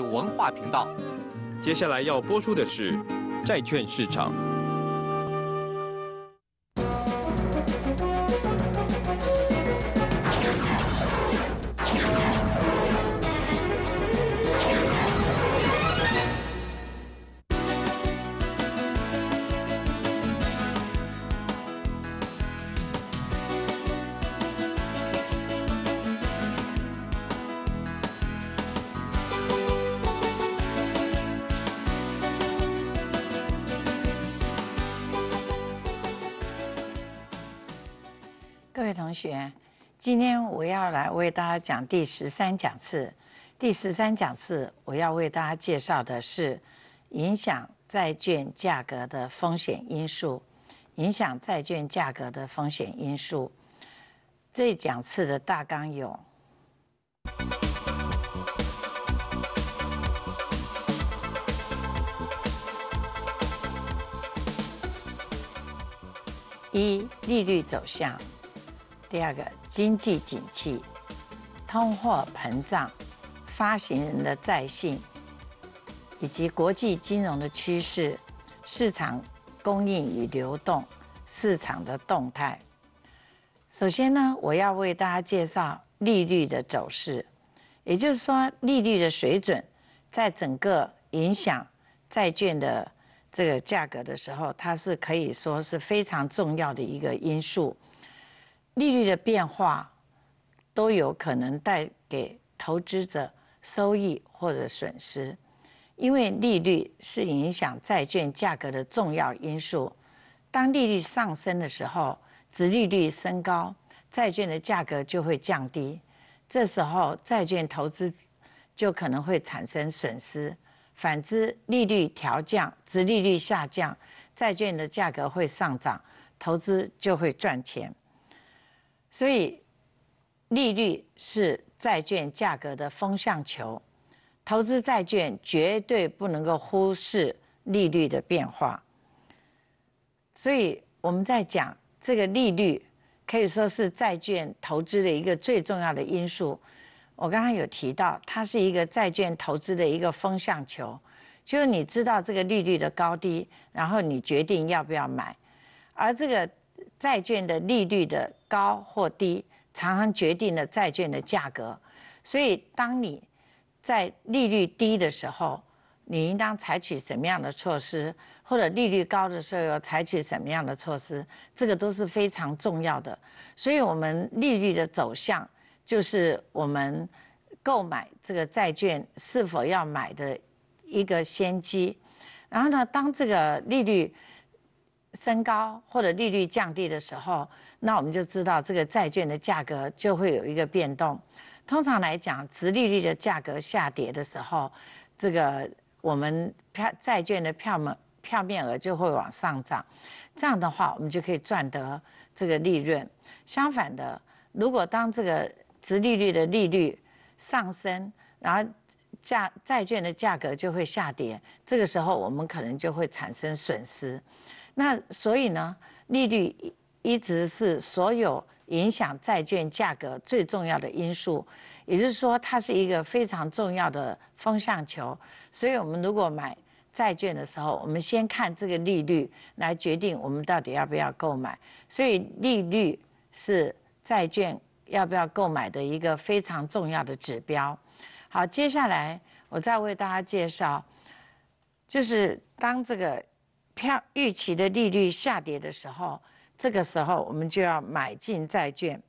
文化频道，接下来要播出的是债券市场。今天我要来为大家讲第十三讲次。第十三讲次，我要为大家介绍的是影响债券价格的风险因素。影响债券价格的风险因素，这讲次的大纲有：一、利率走向。第二个，经济景气、通货膨胀、发行人的债信，以及国际金融的趋势、市场供应与流动、市场的动态。首先呢，我要为大家介绍利率的走势，也就是说，利率的水准在整个影响债券的这个价格的时候，它是可以说是非常重要的一个因素。利率的变化都有可能带给投资者收益或者损失，因为利率是影响债券价格的重要因素。当利率上升的时候，殖利率升高，债券的价格就会降低，这时候债券投资就可能会产生损失。反之，利率调降，殖利率下降，债券的价格会上涨，投资就会赚钱。所以，利率是债券价格的风向球，投资债券绝对不能够忽视利率的变化。所以我们在讲这个利率，可以说是债券投资的一个最重要的因素。我刚刚有提到，它是一个债券投资的一个风向球，就是你知道这个利率的高低，然后你决定要不要买，而这个。债券的利率的高或低，常常决定了债券的价格。所以，当你在利率低的时候，你应当采取什么样的措施，或者利率高的时候要采取什么样的措施，这个都是非常重要的。所以，我们利率的走向就是我们购买这个债券是否要买的一个先机。然后呢，当这个利率，升高或者利率降低的时候，那我们就知道这个债券的价格就会有一个变动。通常来讲，值利率的价格下跌的时候，这个我们票债券的票面票面额就会往上涨。这样的话，我们就可以赚得这个利润。相反的，如果当这个值利率的利率上升，然后价债券的价格就会下跌，这个时候我们可能就会产生损失。那所以呢，利率一直是所有影响债券价格最重要的因素，也就是说，它是一个非常重要的风向球。所以我们如果买债券的时候，我们先看这个利率来决定我们到底要不要购买。所以利率是债券要不要购买的一个非常重要的指标。好，接下来我再为大家介绍，就是当这个。票预期的利率下跌的时候，这个时候我们就要买进债券，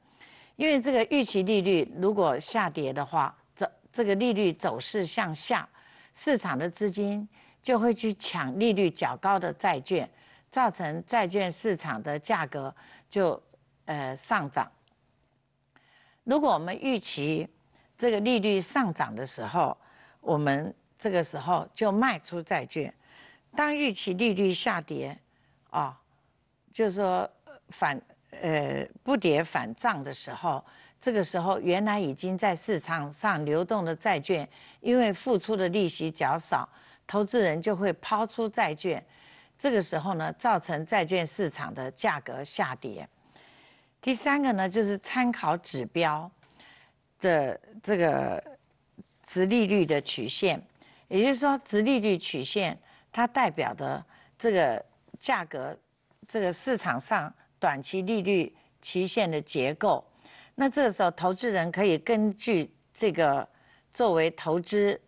因为这个预期利率如果下跌的话，走这个利率走势向下，市场的资金就会去抢利率较高的债券，造成债券市场的价格就呃上涨。如果我们预期这个利率上涨的时候，我们这个时候就卖出债券。当预期利率下跌，啊，就是说反呃不跌反涨的时候，这个时候原来已经在市场上流动的债券，因为付出的利息较少，投资人就会抛出债券，这个时候呢，造成债券市场的价格下跌。第三个呢，就是参考指标的这个值利率的曲线，也就是说值利率曲线。它代表的这个价格，这个市场上短期利率期限的结构，那这个时候投资人可以根据这个作为投资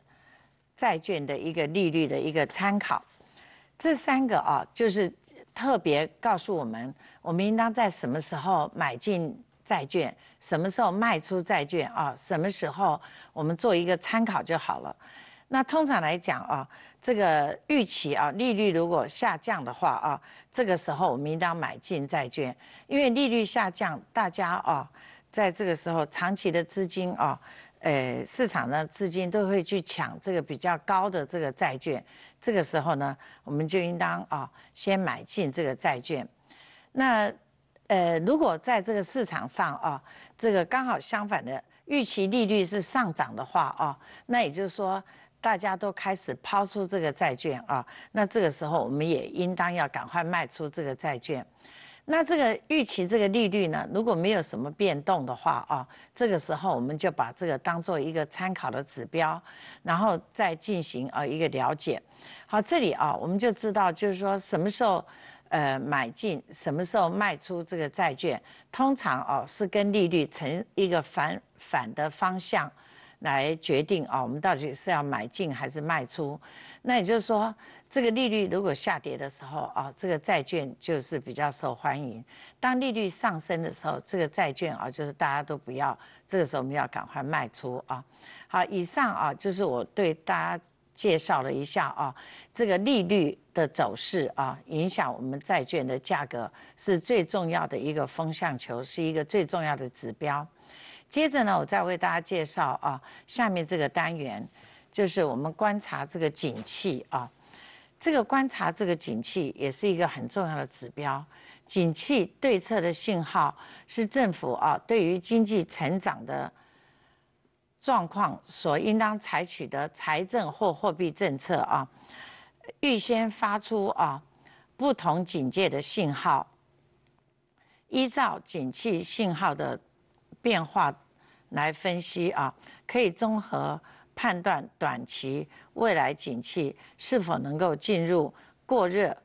债券的一个利率的一个参考。这三个啊，就是特别告诉我们，我们应当在什么时候买进债券，什么时候卖出债券啊，什么时候我们做一个参考就好了。那通常来讲啊。这个预期啊，利率如果下降的话啊，这个时候我们应当买进债券，因为利率下降，大家啊，在这个时候长期的资金啊，呃，市场的资金都会去抢这个比较高的这个债券，这个时候呢，我们就应当啊，先买进这个债券。那呃，如果在这个市场上啊，这个刚好相反的，预期利率是上涨的话啊，那也就是说。大家都开始抛出这个债券啊，那这个时候我们也应当要赶快卖出这个债券。那这个预期这个利率呢，如果没有什么变动的话啊，这个时候我们就把这个当做一个参考的指标，然后再进行啊一个了解。好，这里啊我们就知道，就是说什么时候呃买进，什么时候卖出这个债券，通常哦是跟利率成一个反反的方向。来决定啊，我们到底是要买进还是卖出？那也就是说，这个利率如果下跌的时候啊，这个债券就是比较受欢迎；当利率上升的时候，这个债券啊就是大家都不要。这个时候我们要赶快卖出啊！好，以上啊就是我对大家介绍了一下啊，这个利率的走势啊，影响我们债券的价格是最重要的一个风向球，是一个最重要的指标。接着呢，我再为大家介绍啊，下面这个单元，就是我们观察这个景气啊。这个观察这个景气也是一个很重要的指标。景气对策的信号是政府啊对于经济成长的状况所应当采取的财政或货币政策啊，预先发出啊不同警戒的信号。依照景气信号的。变化来分析啊，可以综合判断短期未来景气是否能够进入过热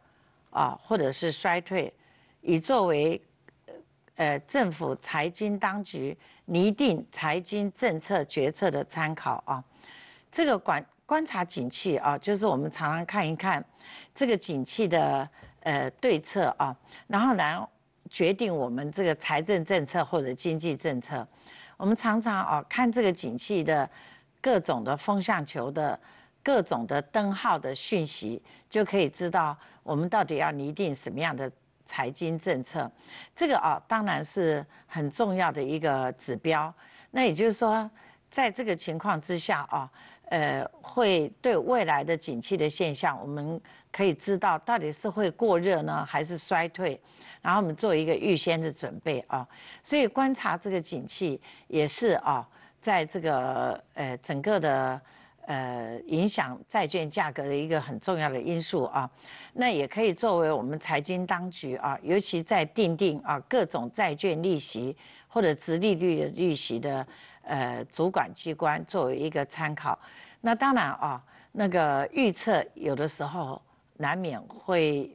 啊，或者是衰退，以作为呃政府财经当局拟定财经政策决策的参考啊。这个观观察景气啊，就是我们常常看一看这个景气的呃对策啊，然后呢。决定我们这个财政政策或者经济政策，我们常常哦看这个景气的各种的风向球的各种的灯号的讯息，就可以知道我们到底要拟定什么样的财经政策。这个哦当然是很重要的一个指标。那也就是说，在这个情况之下哦，呃，会对未来的景气的现象，我们可以知道到底是会过热呢，还是衰退。然后我们做一个预先的准备啊，所以观察这个景气也是啊，在这个呃整个的呃影响债券价格的一个很重要的因素啊，那也可以作为我们财经当局啊，尤其在定定啊各种债券利息或者殖利率的利息的呃主管机关作为一个参考。那当然啊，那个预测有的时候难免会。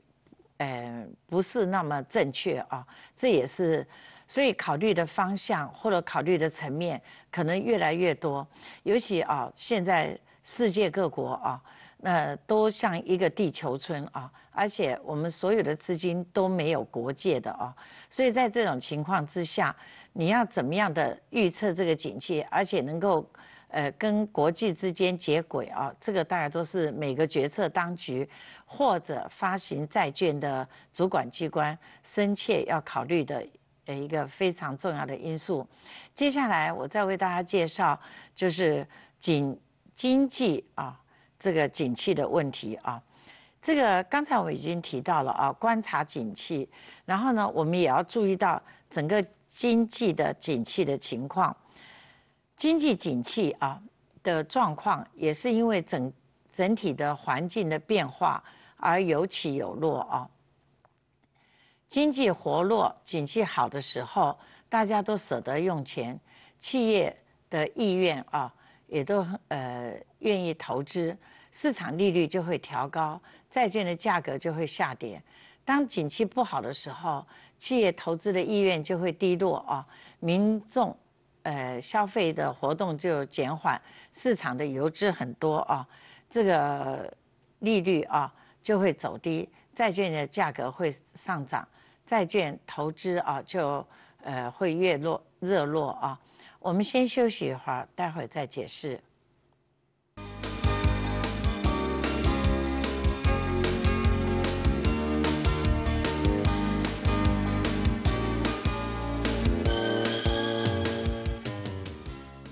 呃，不是那么正确啊，这也是，所以考虑的方向或者考虑的层面可能越来越多，尤其啊，现在世界各国啊，那都像一个地球村啊，而且我们所有的资金都没有国界的啊，所以在这种情况之下，你要怎么样的预测这个景气，而且能够。呃，跟国际之间接轨啊，这个大家都是每个决策当局或者发行债券的主管机关深切要考虑的呃一个非常重要的因素。接下来我再为大家介绍，就是景经济啊这个景气的问题啊，这个刚才我已经提到了啊，观察景气，然后呢，我们也要注意到整个经济的景气的情况。经济景气啊的状况，也是因为整整体的环境的变化而有起有落啊。经济活络、景气好的时候，大家都舍得用钱，企业的意愿啊，也都呃愿意投资，市场利率就会调高，债券的价格就会下跌。当景气不好的时候，企业投资的意愿就会低落啊，民众。呃，消费的活动就减缓，市场的游资很多啊，这个利率啊就会走低，债券的价格会上涨，债券投资啊就呃会越落热落啊。我们先休息一会儿，待会儿再解释。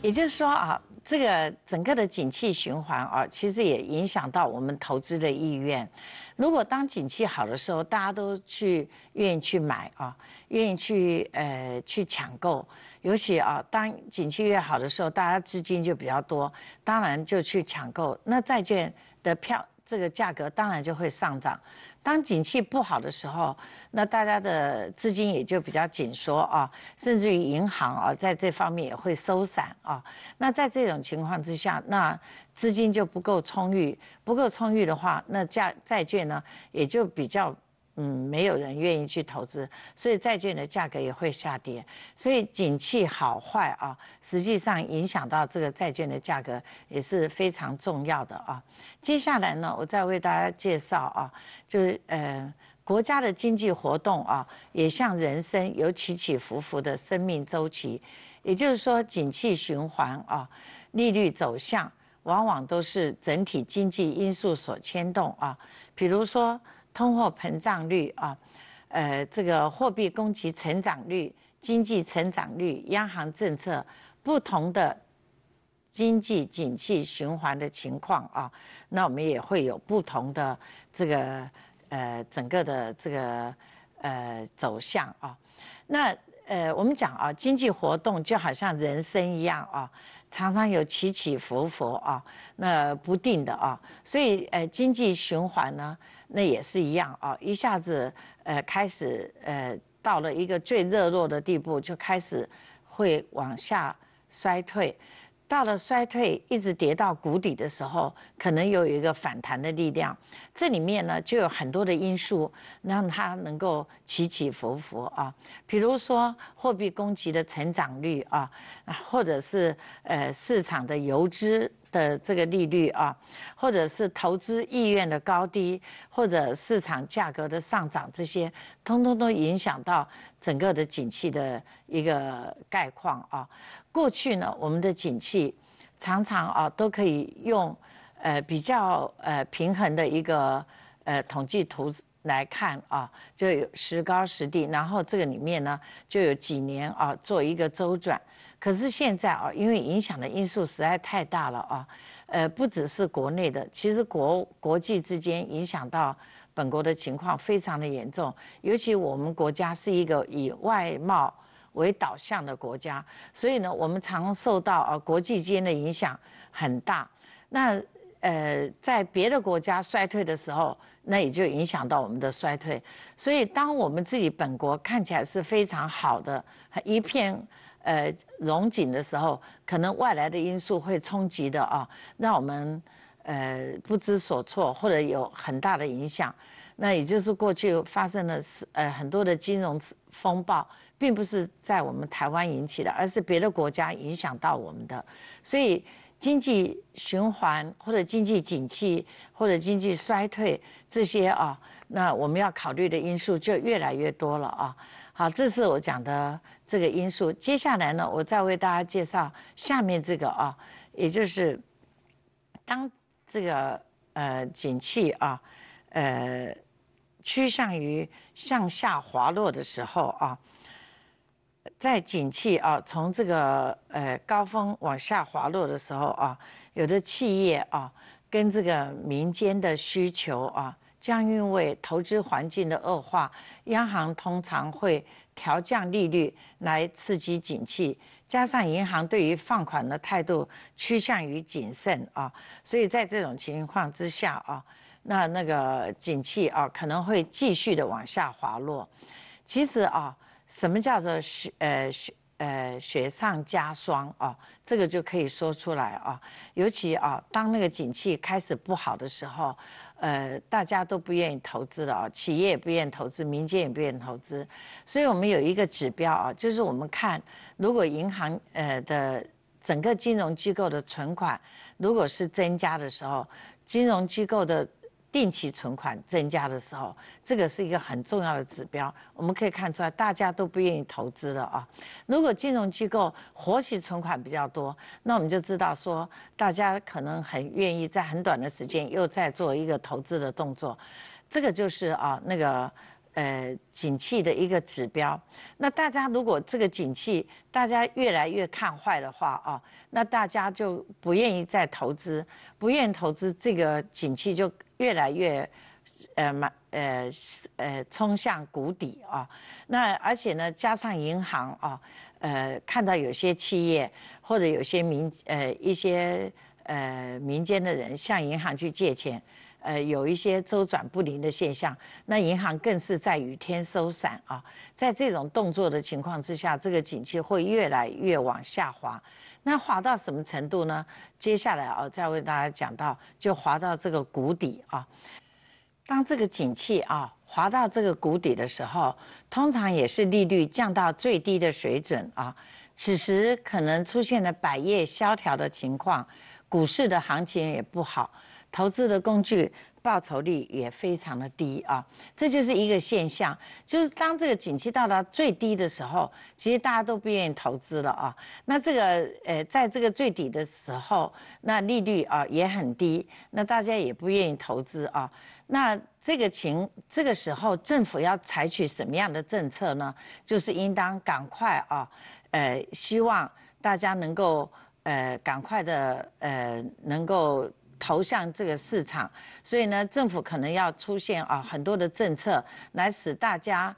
也就是说啊，这个整个的景气循环啊，其实也影响到我们投资的意愿。如果当景气好的时候，大家都去愿意去买啊，愿意去呃去抢购，尤其啊，当景气越好的时候，大家资金就比较多，当然就去抢购，那债券的票这个价格当然就会上涨。当景气不好的时候，那大家的资金也就比较紧缩啊，甚至于银行啊，在这方面也会收散啊。那在这种情况之下，那资金就不够充裕，不够充裕的话，那债债券呢，也就比较。嗯，没有人愿意去投资，所以债券的价格也会下跌。所以，景气好坏啊，实际上影响到这个债券的价格也是非常重要的啊。接下来呢，我再为大家介绍啊，就是呃，国家的经济活动啊，也像人生有起起伏伏的生命周期，也就是说，景气循环啊，利率走向往往都是整体经济因素所牵动啊，比如说。通货膨胀率啊，呃，这个货币供给成长率、经济成长率、央行政策不同的经济景气循环的情况啊，那我们也会有不同的这个呃整个的这个呃走向啊。那呃，我们讲啊，经济活动就好像人生一样啊。常常有起起伏伏啊，那不定的啊，所以呃，经济循环呢，那也是一样啊，一下子呃开始呃到了一个最热络的地步，就开始会往下衰退。到了衰退一直跌到谷底的时候，可能又有一个反弹的力量。这里面呢，就有很多的因素让它能够起起伏伏啊。比如说货币供给的成长率啊，或者是呃市场的游资的这个利率啊，或者是投资意愿的高低，或者市场价格的上涨，这些通通都影响到整个的景气的一个概况啊。过去呢，我们的景气常常啊都可以用呃比较呃平衡的一个呃统计图来看啊，就有时高时低，然后这个里面呢就有几年啊做一个周转。可是现在啊，因为影响的因素实在太大了啊，呃不只是国内的，其实国国际之间影响到本国的情况非常的严重，尤其我们国家是一个以外贸。为导向的国家，所以呢，我们常受到呃国际间的影响很大。那呃，在别的国家衰退的时候，那也就影响到我们的衰退。所以，当我们自己本国看起来是非常好的一片呃荣景的时候，可能外来的因素会冲击的啊，让我们呃不知所措或者有很大的影响。那也就是过去发生了呃很多的金融风暴。并不是在我们台湾引起的，而是别的国家影响到我们的，所以经济循环或者经济景气或者经济衰退这些啊，那我们要考虑的因素就越来越多了啊。好，这是我讲的这个因素。接下来呢，我再为大家介绍下面这个啊，也就是当这个呃景气啊，呃，趋向于向下滑落的时候啊。在景气啊，从这个呃高峰往下滑落的时候啊，有的企业啊，跟这个民间的需求啊，将因为投资环境的恶化，央行通常会调降利率来刺激景气，加上银行对于放款的态度趋向于谨慎啊，所以在这种情况之下啊，那那个景气啊可能会继续的往下滑落。其实啊。什么叫做雪呃雪呃雪上加霜啊？这个就可以说出来啊。尤其啊，当那个景气开始不好的时候，呃，大家都不愿意投资了啊，企业也不愿意投资，民间也不愿意投资。所以我们有一个指标啊，就是我们看，如果银行呃的整个金融机构的存款如果是增加的时候，金融机构的。定期存款增加的时候，这个是一个很重要的指标。我们可以看出来，大家都不愿意投资了啊。如果金融机构活期存款比较多，那我们就知道说，大家可能很愿意在很短的时间又再做一个投资的动作。这个就是啊，那个呃，景气的一个指标。那大家如果这个景气大家越来越看坏的话啊，那大家就不愿意再投资，不愿意投资，这个景气就。越来越，呃，满呃呃冲向谷底啊。那而且呢，加上银行啊，呃，看到有些企业或者有些民呃一些呃民间的人向银行去借钱，呃，有一些周转不灵的现象。那银行更是在雨天收伞啊。在这种动作的情况之下，这个景气会越来越往下滑。那滑到什么程度呢？接下来啊，再为大家讲到，就滑到这个谷底啊。当这个景气啊滑到这个谷底的时候，通常也是利率降到最低的水准啊。此时可能出现了百业萧条的情况，股市的行情也不好，投资的工具。报酬率也非常的低啊，这就是一个现象。就是当这个景气到达最低的时候，其实大家都不愿意投资了啊。那这个呃，在这个最底的时候，那利率啊也很低，那大家也不愿意投资啊。那这个情这个时候，政府要采取什么样的政策呢？就是应当赶快啊，呃，希望大家能够呃，赶快的呃，能够。投向这个市场，所以呢，政府可能要出现啊很多的政策，来使大家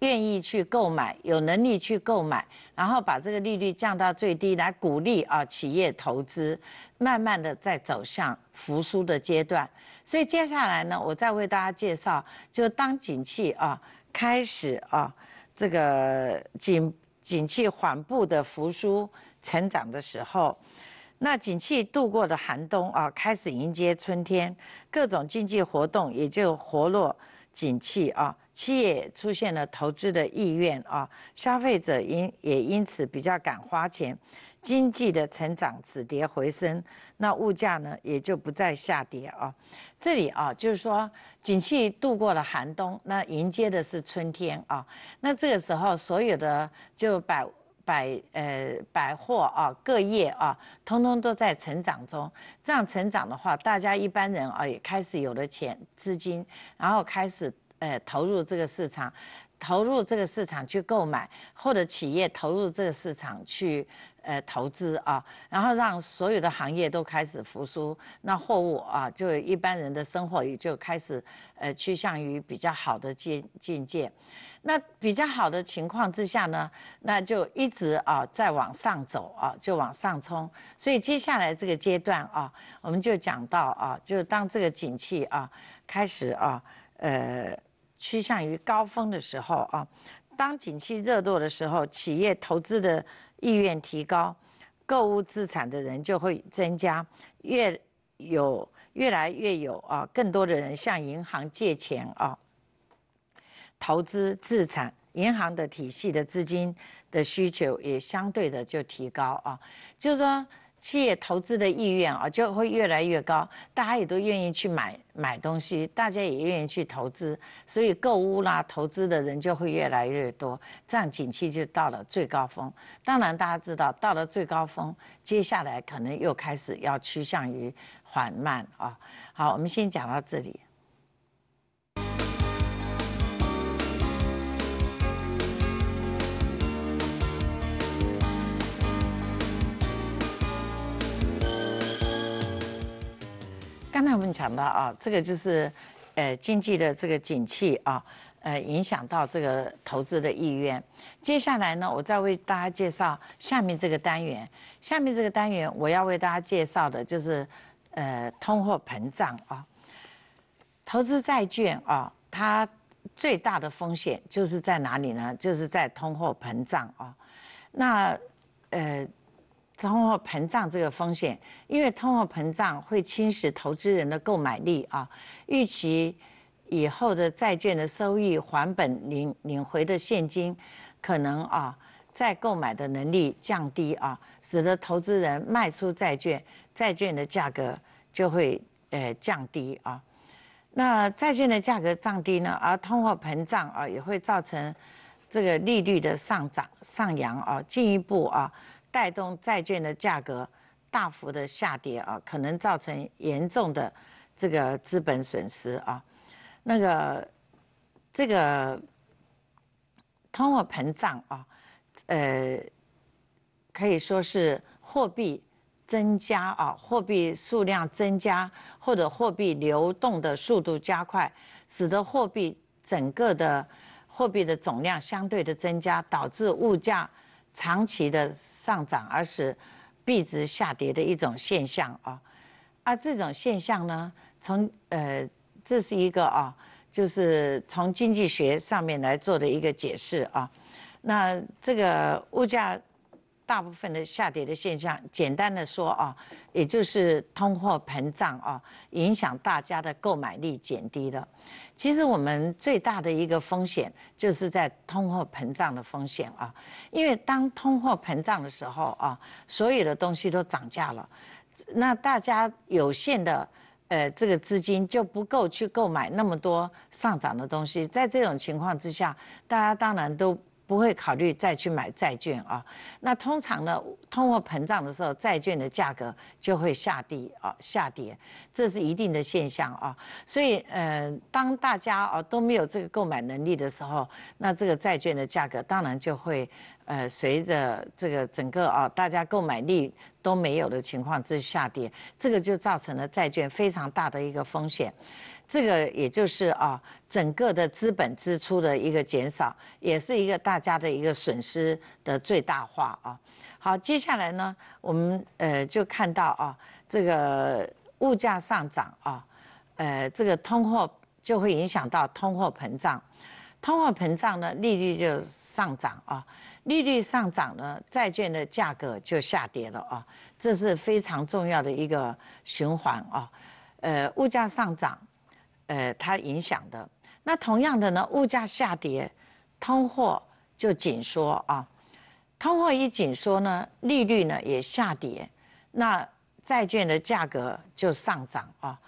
愿意去购买，有能力去购买，然后把这个利率降到最低，来鼓励啊企业投资，慢慢的在走向复苏的阶段。所以接下来呢，我再为大家介绍，就当景气啊开始啊这个景景气缓步的复苏成长的时候。那景气度过的寒冬啊，开始迎接春天，各种经济活动也就活络，景气啊，企业出现了投资的意愿啊，消费者因也因此比较敢花钱，经济的成长止跌回升，那物价呢也就不再下跌啊。这里啊，就是说景气度过了寒冬，那迎接的是春天啊。那这个时候所有的就把。百呃百货啊，各业啊，通通都在成长中。这样成长的话，大家一般人啊，也开始有了钱资金，然后开始呃投入这个市场。投入这个市场去购买，或者企业投入这个市场去呃投资啊，然后让所有的行业都开始复苏，那货物啊，就一般人的生活也就开始呃趋向于比较好的境境界。那比较好的情况之下呢，那就一直啊在往上走啊，就往上冲。所以接下来这个阶段啊，我们就讲到啊，就当这个景气啊开始啊呃。趋向于高峰的时候啊，当景气热络的时候，企业投资的意愿提高，购物资产的人就会增加，越有越来越有啊，更多的人向银行借钱啊，投资资产，银行的体系的资金的需求也相对的就提高啊，就是说。企业投资的意愿啊，就会越来越高，大家也都愿意去买买东西，大家也愿意去投资，所以购物啦、投资的人就会越来越多，这样景气就到了最高峰。当然，大家知道到了最高峰，接下来可能又开始要趋向于缓慢啊。好，我们先讲到这里。才我们讲到啊，这个就是，呃，经济的这个景气啊，呃，影响到这个投资的意愿。接下来呢，我再为大家介绍下面这个单元。下面这个单元我要为大家介绍的就是，呃，通货膨胀啊。投资债券啊，它最大的风险就是在哪里呢？就是在通货膨胀啊。那，呃。通货膨胀这个风险，因为通货膨胀会侵蚀投资人的购买力啊，预期以后的债券的收益、还本、领领回的现金，可能啊，再购买的能力降低啊，使得投资人卖出债券，债券的价格就会呃降低啊。那债券的价格降低呢，而通货膨胀啊也会造成这个利率的上涨、上扬啊，进一步啊。带动债券的价格大幅的下跌啊，可能造成严重的这个资本损失啊。那个这个通货膨胀啊，呃，可以说是货币增加啊，货币数量增加或者货币流动的速度加快，使得货币整个的货币的总量相对的增加，导致物价。长期的上涨而使币值下跌的一种现象啊，啊，这种现象呢，从呃这是一个啊，就是从经济学上面来做的一个解释啊，那这个物价。大部分的下跌的现象，简单的说啊，也就是通货膨胀啊，影响大家的购买力减低了。其实我们最大的一个风险就是在通货膨胀的风险啊，因为当通货膨胀的时候啊，所有的东西都涨价了，那大家有限的呃这个资金就不够去购买那么多上涨的东西，在这种情况之下，大家当然都。不会考虑再去买债券啊。那通常呢，通货膨胀的时候，债券的价格就会下跌啊，下跌，这是一定的现象啊。所以，呃，当大家啊都没有这个购买能力的时候，那这个债券的价格当然就会。呃，随着这个整个啊，大家购买力都没有的情况之下跌，这个就造成了债券非常大的一个风险。这个也就是啊，整个的资本支出的一个减少，也是一个大家的一个损失的最大化啊。好，接下来呢，我们呃就看到啊，这个物价上涨啊，呃，这个通货就会影响到通货膨胀，通货膨胀呢，利率就上涨啊。利率上涨呢，债券的价格就下跌了啊，这是非常重要的一个循环啊。呃，物价上涨，呃，它影响的。那同样的呢，物价下跌，通货就紧缩啊。通货一紧缩呢，利率呢也下跌，那债券的价格就上涨啊。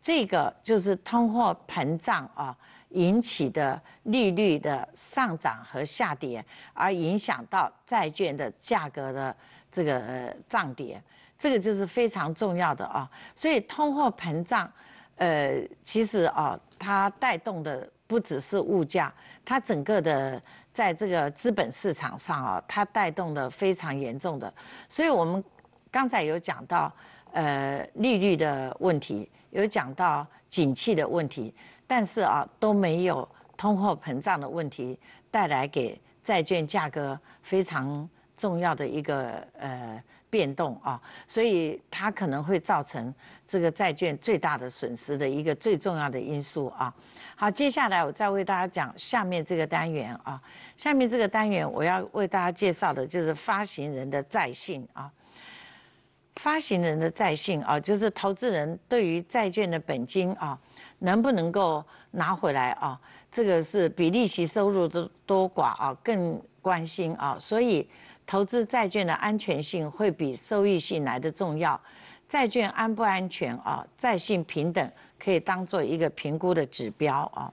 这个就是通货膨胀啊。引起的利率的上涨和下跌，而影响到债券的价格的这个涨跌，这个就是非常重要的啊。所以通货膨胀，呃，其实啊，它带动的不只是物价，它整个的在这个资本市场上啊，它带动的非常严重的。所以我们刚才有讲到，呃，利率的问题，有讲到景气的问题。但是啊，都没有通货膨胀的问题带来给债券价格非常重要的一个呃变动啊，所以它可能会造成这个债券最大的损失的一个最重要的因素啊。好，接下来我再为大家讲下面这个单元啊，下面这个单元我要为大家介绍的就是发行人的债信啊，发行人的债信啊，就是投资人对于债券的本金啊。能不能够拿回来啊？这个是比利息收入的多寡啊更关心啊，所以投资债券的安全性会比收益性来的重要。债券安不安全啊？债信平等可以当做一个评估的指标啊。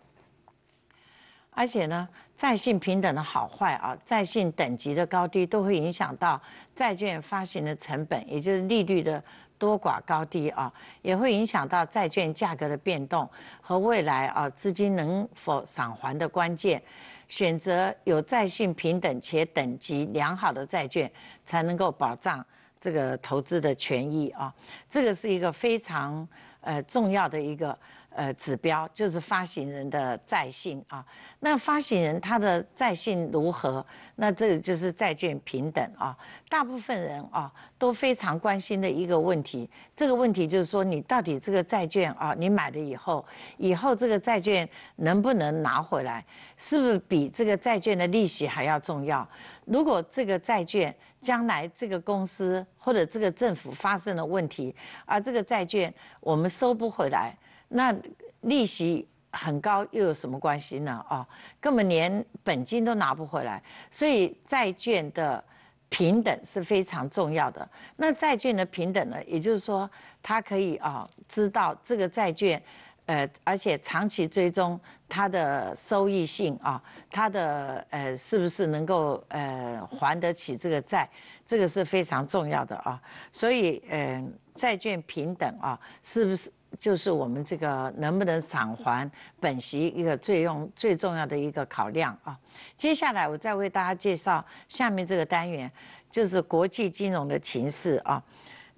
而且呢，债信平等的好坏啊，债信等级的高低都会影响到债券发行的成本，也就是利率的。多寡高低啊，也会影响到债券价格的变动和未来啊资金能否偿还的关键。选择有债性平等且等级良好的债券，才能够保障这个投资的权益啊。这个是一个非常。呃，重要的一个呃指标就是发行人的债信啊。那发行人他的债信如何？那这就是债券平等啊。大部分人啊都非常关心的一个问题。这个问题就是说，你到底这个债券啊，你买了以后，以后这个债券能不能拿回来，是不是比这个债券的利息还要重要？如果这个债券，将来这个公司或者这个政府发生了问题，而这个债券我们收不回来，那利息很高又有什么关系呢？哦，根本连本金都拿不回来，所以债券的平等是非常重要的。那债券的平等呢，也就是说，他可以啊知道这个债券。呃，而且长期追踪它的收益性啊，它的呃，是不是能够呃还得起这个债，这个是非常重要的啊。所以，嗯，债券平等啊，是不是就是我们这个能不能偿还本息一个最用最重要的一个考量啊？接下来我再为大家介绍下面这个单元，就是国际金融的情势啊。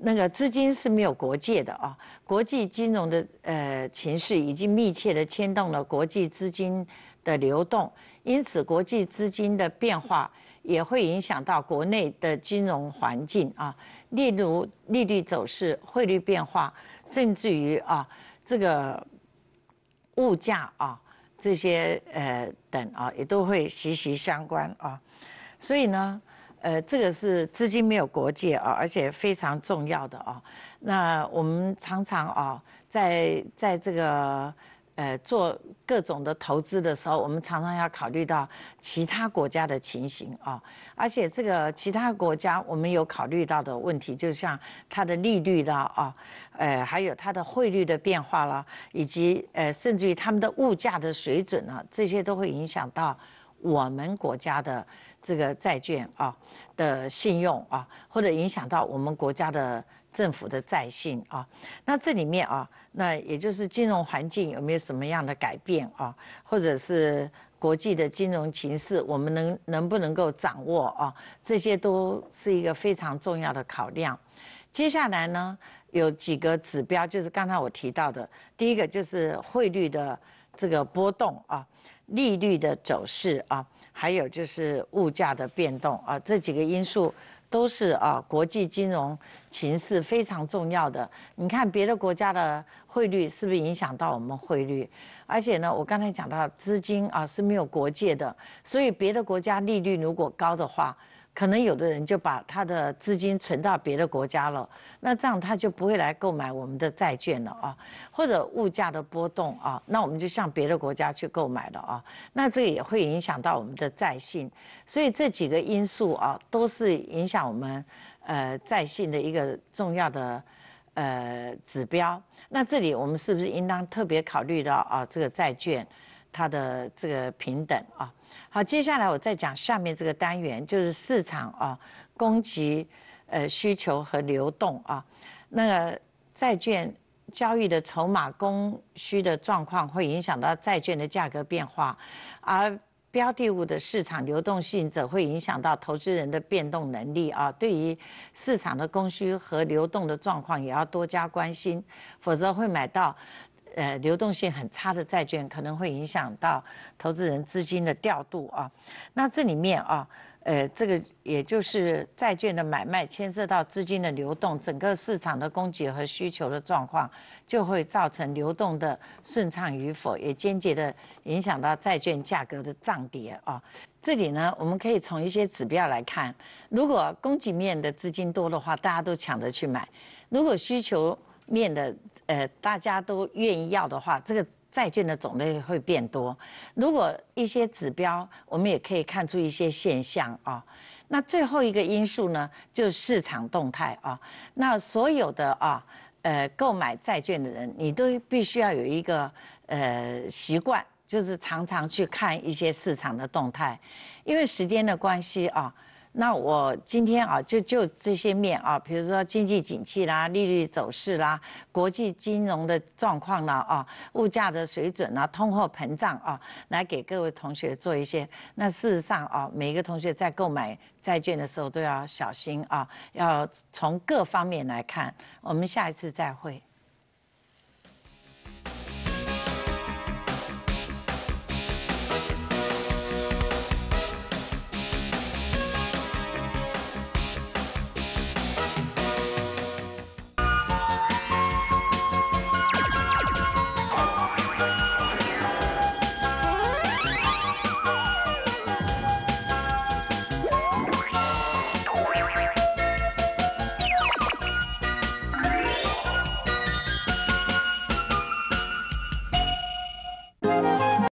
那个资金是没有国界的啊，国际金融的呃情势已经密切的牵动了国际资金的流动，因此国际资金的变化也会影响到国内的金融环境啊，例如利率走势、汇率变化，甚至于啊这个物价啊这些呃等啊也都会息息相关啊，所以呢。呃，这个是资金没有国界啊，而且非常重要的啊。那我们常常啊，在在这个呃做各种的投资的时候，我们常常要考虑到其他国家的情形啊。而且这个其他国家，我们有考虑到的问题，就像它的利率啦啊，呃，还有它的汇率的变化啦，以及呃，甚至于他们的物价的水准啊，这些都会影响到。我们国家的这个债券啊的信用啊，或者影响到我们国家的政府的债信啊，那这里面啊，那也就是金融环境有没有什么样的改变啊，或者是国际的金融形势，我们能能不能够掌握啊，这些都是一个非常重要的考量。接下来呢，有几个指标，就是刚才我提到的，第一个就是汇率的这个波动啊。利率的走势啊，还有就是物价的变动啊，这几个因素都是啊，国际金融形势非常重要的。你看别的国家的汇率是不是影响到我们汇率？而且呢，我刚才讲到资金啊是没有国界的，所以别的国家利率如果高的话。可能有的人就把他的资金存到别的国家了，那这样他就不会来购买我们的债券了啊，或者物价的波动啊，那我们就向别的国家去购买了啊，那这也会影响到我们的债信，所以这几个因素啊，都是影响我们呃债信的一个重要的呃指标。那这里我们是不是应当特别考虑到啊，这个债券它的这个平等啊？好，接下来我再讲下面这个单元，就是市场啊，供给、呃，需求和流动啊。那债券交易的筹码供需的状况，会影响到债券的价格变化，而标的物的市场流动性，则会影响到投资人的变动能力啊。对于市场的供需和流动的状况，也要多加关心，否则会买到。呃，流动性很差的债券可能会影响到投资人资金的调度啊。那这里面啊，呃，这个也就是债券的买卖牵涉到资金的流动，整个市场的供给和需求的状况，就会造成流动的顺畅与否，也间接的影响到债券价格的涨跌啊。这里呢，我们可以从一些指标来看，如果供给面的资金多的话，大家都抢着去买；如果需求面的呃，大家都愿意要的话，这个债券的种类会变多。如果一些指标，我们也可以看出一些现象啊。那最后一个因素呢，就是市场动态啊。那所有的啊，呃，购买债券的人，你都必须要有一个呃习惯，就是常常去看一些市场的动态，因为时间的关系啊。那我今天啊，就就这些面啊，比如说经济景气啦、利率走势啦、国际金融的状况啦、啊、物价的水准啊、通货膨胀啊，来给各位同学做一些。那事实上啊，每一个同学在购买债券的时候都要小心啊，要从各方面来看。我们下一次再会。